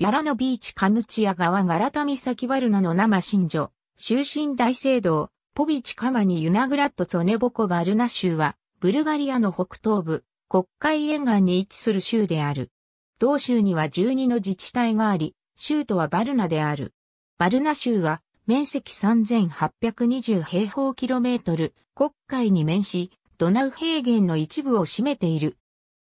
ヤラノビーチカムチア川ガラタキバルナの生新女、終身大聖堂、ポビチカマニユナグラットツォネボコバルナ州は、ブルガリアの北東部、国会沿岸に位置する州である。同州には12の自治体があり、州都はバルナである。バルナ州は、面積3820平方キロメートル、国会に面し、ドナウ平原の一部を占めている。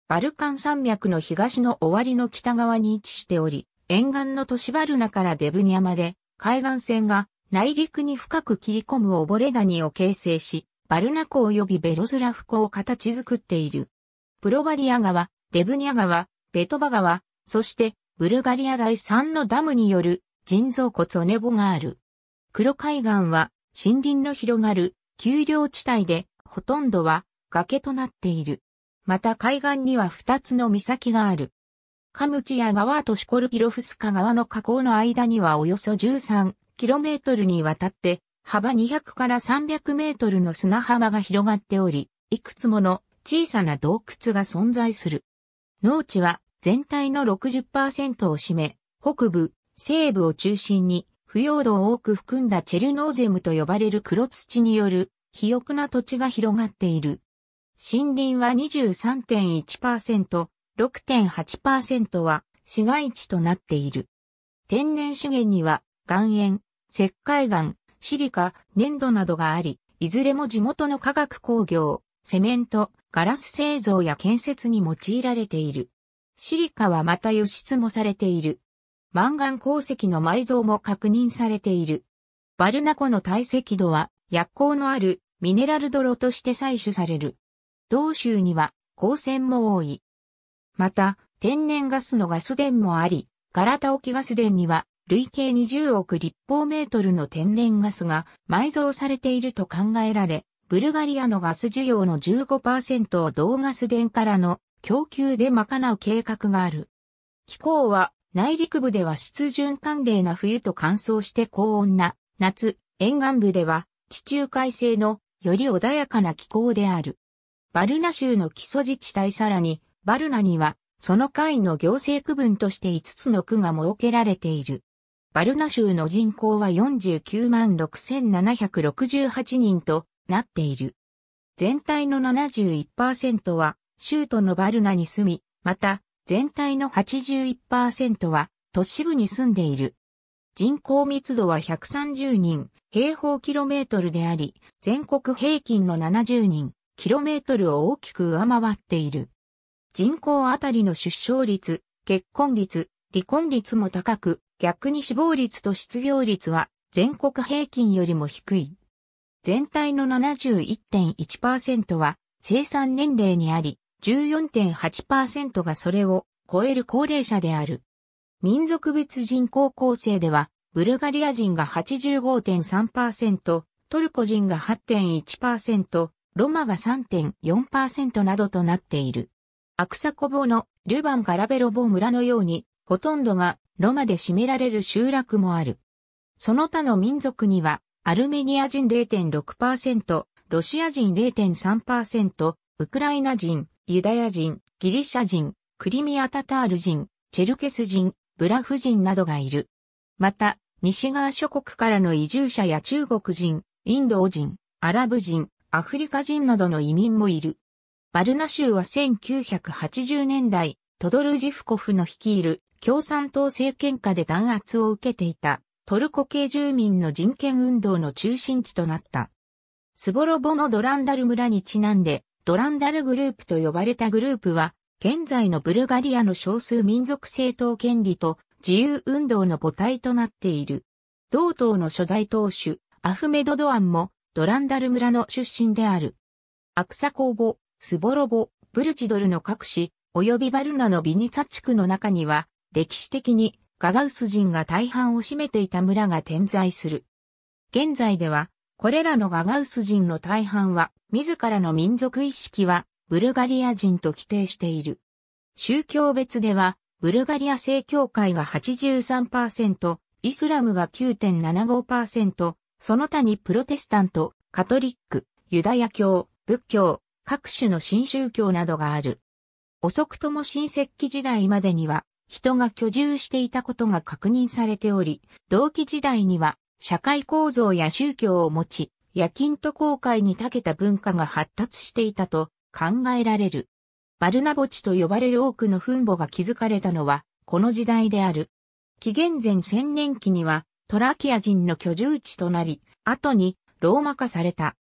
バルカン山脈の東の終わりの北側に位置しており、沿岸の都市バルナからデブニャまで、海岸線が内陸に深く切り込む溺れ谷を形成し、バルナ湖及びベロズラフ湖を形作っている。プロバディア川、デブニャ川、ベトバ川、そしてブルガリア第3のダムによる人造骨をネボがある。黒海岸は森林の広がる丘陵地帯でほとんどは崖となっている。また海岸には2つの岬がある。カムチア川とシコルピロフスカ川の河口の間にはおよそ 13km にわたって幅200から300メートルの砂浜が広がっており、いくつもの小さな洞窟が存在する。農地は全体の60%を占め、北部、西部を中心に、腐葉土を多く含んだチェルノーゼムと呼ばれる黒土による肥沃な土地が広がっている。森林は23.1%、6.8%は市街地となっている。天然資源には岩塩、石灰岩、シリカ、粘土などがあり、いずれも地元の化学工業、セメント、ガラス製造や建設に用いられている。シリカはまた輸出もされている。マンガン鉱石の埋蔵も確認されている。バルナ湖の堆積土は薬効のあるミネラル泥として採取される。同州には鉱泉も多い。また、天然ガスのガス田もあり、ガラタ沖ガス田には、累計20億立方メートルの天然ガスが埋蔵されていると考えられ、ブルガリアのガス需要の15%を同ガス田からの供給で賄う計画がある。気候は内陸部では湿潤寒冷な冬と乾燥して高温な夏、沿岸部では地中海性のより穏やかな気候である。バルナ州の基礎自治体さらにバルナには、その会の行政区分として5つの区が設けられている。バルナ州の人口は49万6768人となっている。全体の71%は州都のバルナに住み、また全体の81%は都市部に住んでいる。人口密度は130人平方キロメートルであり、全国平均の70人キロメートルを大きく上回っている。人口あたりの出生率、結婚率、離婚率も高く、逆に死亡率と失業率は全国平均よりも低い。全体の71.1%は生産年齢にあり、14.8%がそれを超える高齢者である。民族別人口構成では、ブルガリア人が85.3%、トルコ人が8.1%、ロマが3.4%などとなっている。アクサコボのリュバンガラベロボ村のように、ほとんどがロマで占められる集落もある。その他の民族には、アルメニア人0.6%、ロシア人0.3%、ウクライナ人、ユダヤ人、ギリシャ人、クリミアタタール人、チェルケス人、ブラフ人などがいる。また、西側諸国からの移住者や中国人、インド人、アラブ人、アフリカ人などの移民もいる。バルナ州は1980年代、トドルジフコフの率いる共産党政権下で弾圧を受けていたトルコ系住民の人権運動の中心地となった。スボロボのドランダル村にちなんで、ドランダルグループと呼ばれたグループは、現在のブルガリアの少数民族政党権利と自由運動の母体となっている。同党の初代党首、アフメド・ドアンも、ドランダル村の出身である。アクサ公募、スボロボ、ブルチドルの各市、及びバルナのビニツァ地区の中には、歴史的にガガウス人が大半を占めていた村が点在する。現在では、これらのガガウス人の大半は、自らの民族意識は、ブルガリア人と規定している。宗教別では、ブルガリア正教会が83%、イスラムが9.75%、その他にプロテスタント、カトリック、ユダヤ教、仏教、各種の新宗教などがある。遅くとも新石器時代までには人が居住していたことが確認されており、同期時代には社会構造や宗教を持ち、夜勤と航海に長けた文化が発達していたと考えられる。バルナ墓地と呼ばれる多くの墳墓が築かれたのはこの時代である。紀元前1000年期にはトラキア人の居住地となり、後にローマ化された。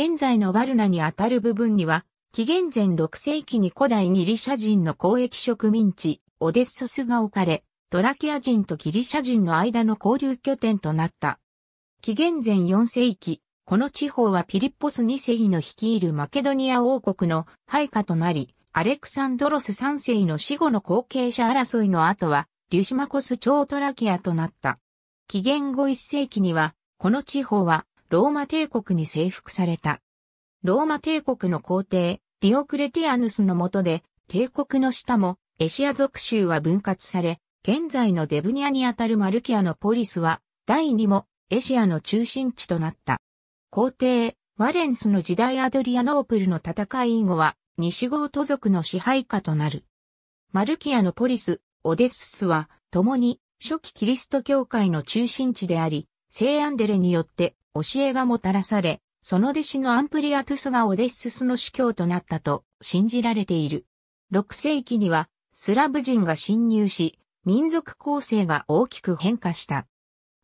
現在のバルナにあたる部分には、紀元前6世紀に古代ギリシャ人の交易植民地、オデッソスが置かれ、トラキア人とギリシャ人の間の交流拠点となった。紀元前4世紀、この地方はピリッポス2世の率いるマケドニア王国の配下となり、アレクサンドロス3世の死後の後継者争いの後は、リュシマコス超トラキアとなった。紀元後1世紀には、この地方はローマ帝国に征服された。ローマ帝国の皇帝、ディオクレティアヌスの下で、帝国の下も、エシア属州は分割され、現在のデブニアにあたるマルキアのポリスは、第2も、エシアの中心地となった。皇帝、ワレンスの時代アドリアノープルの戦い以後は、西郷都族の支配下となる。マルキアのポリス、オデッスは、共に、初期キリスト教会の中心地であり、聖アンデレによって、教えがもたらされ、その弟子のアンプリアトゥスがオデッススの司教となったと信じられている。6世紀にはスラブ人が侵入し、民族構成が大きく変化した。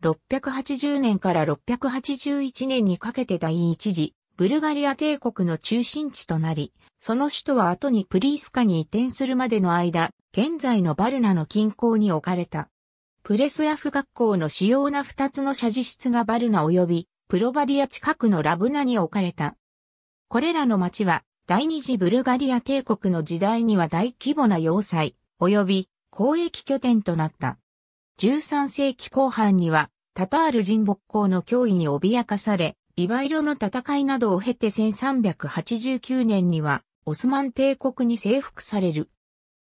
680年から681年にかけて第一次ブルガリア帝国の中心地となり、その首都は後にプリースカに移転するまでの間、現在のバルナの近郊に置かれた。プレスラフ学校の主要な二つの写実室がバルナ及びプロバディア近くのラブナに置かれた。これらの町は第二次ブルガリア帝国の時代には大規模な要塞、及び交易拠点となった。13世紀後半にはタタール人勃興の脅威に脅かされ、リバイロの戦いなどを経て1389年にはオスマン帝国に征服される。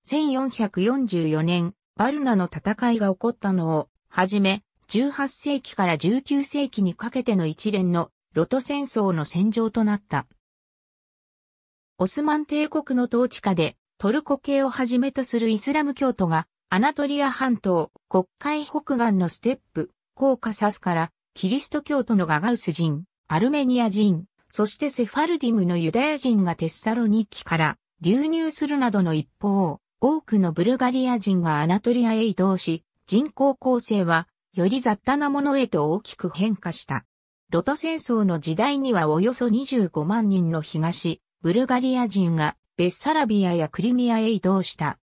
1444年、バルナの戦いが起こったのを、はじめ、18世紀から19世紀にかけての一連のロト戦争の戦場となった。オスマン帝国の統治下でトルコ系をはじめとするイスラム教徒がアナトリア半島、国会北岸のステップ、コーカサスからキリスト教徒のガガウス人、アルメニア人、そしてセファルディムのユダヤ人がテッサロニキから流入するなどの一方、多くのブルガリア人がアナトリアへ移動し、人口構成はより雑多なものへと大きく変化した。ロト戦争の時代にはおよそ25万人の東、ブルガリア人がベッサラビアやクリミアへ移動した。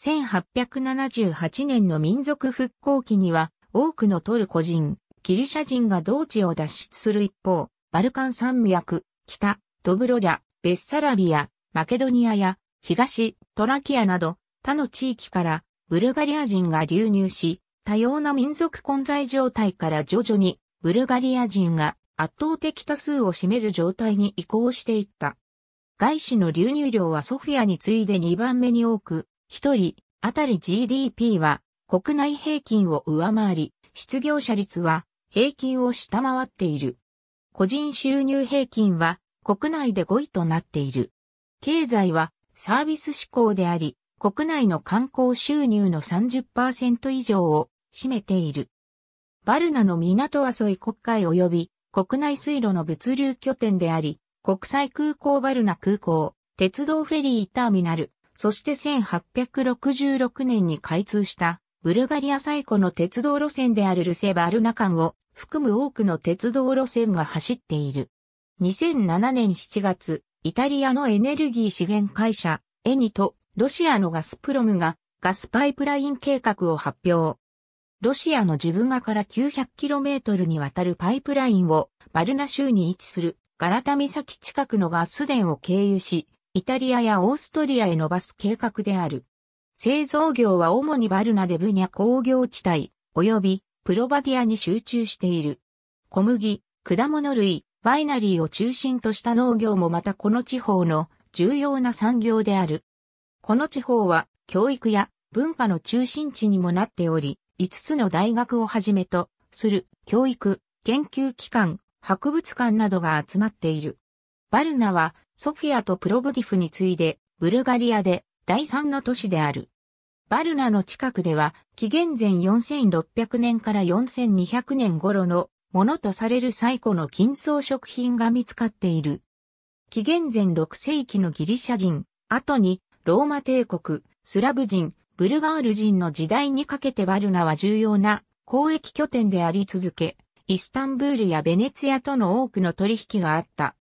1878年の民族復興期には多くのトルコ人、ギリシャ人が同地を脱出する一方、バルカン山脈、北、ドブロジャ、ベッサラビア、マケドニアや東、トラキアなど他の地域からブルガリア人が流入し、多様な民族混在状態から徐々にブルガリア人が圧倒的多数を占める状態に移行していった。外資の流入量はソフィアに次いで2番目に多く、1人当たり GDP は国内平均を上回り、失業者率は平均を下回っている。個人収入平均は国内で5位となっている。経済はサービス志向であり、国内の観光収入の30%以上を占めている。バルナの港はソい国会及び国内水路の物流拠点であり、国際空港バルナ空港、鉄道フェリーターミナル、そして1866年に開通したブルガリア最古の鉄道路線であるルセバルナ間を含む多くの鉄道路線が走っている。2007年7月、イタリアのエネルギー資源会社、エニとロシアのガスプロムがガスパイプライン計画を発表。ロシアのジュブガから 900km にわたるパイプラインをバルナ州に位置するガラタ岬近くのガス田を経由し、イタリアやオーストリアへ伸ばす計画である。製造業は主にバルナデブニャ工業地帯、及びプロバディアに集中している。小麦、果物類、ワイナリーを中心とした農業もまたこの地方の重要な産業である。この地方は教育や文化の中心地にもなっており、5つの大学をはじめとする教育、研究機関、博物館などが集まっている。バルナはソフィアとプロブディフに次いでブルガリアで第三の都市である。バルナの近くでは紀元前4600年から4200年頃のものとされる最古の金装食品が見つかっている。紀元前6世紀のギリシャ人、後にローマ帝国、スラブ人、ブルガール人の時代にかけてバルナは重要な交易拠点であり続け、イスタンブールやベネツィアとの多くの取引があった。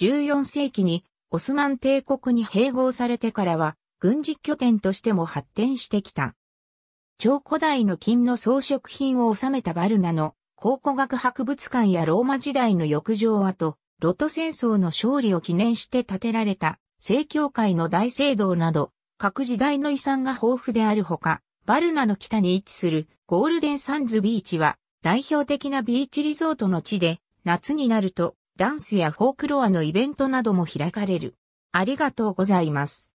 14世紀にオスマン帝国に併合されてからは軍事拠点としても発展してきた。超古代の金の装飾品を収めたバルナの考古学博物館やローマ時代の浴場跡、ロト戦争の勝利を記念して建てられた正教会の大聖堂など各時代の遺産が豊富であるほか、バルナの北に位置するゴールデンサンズビーチは代表的なビーチリゾートの地で、夏になるとダンスやフォークロアのイベントなども開かれる。ありがとうございます。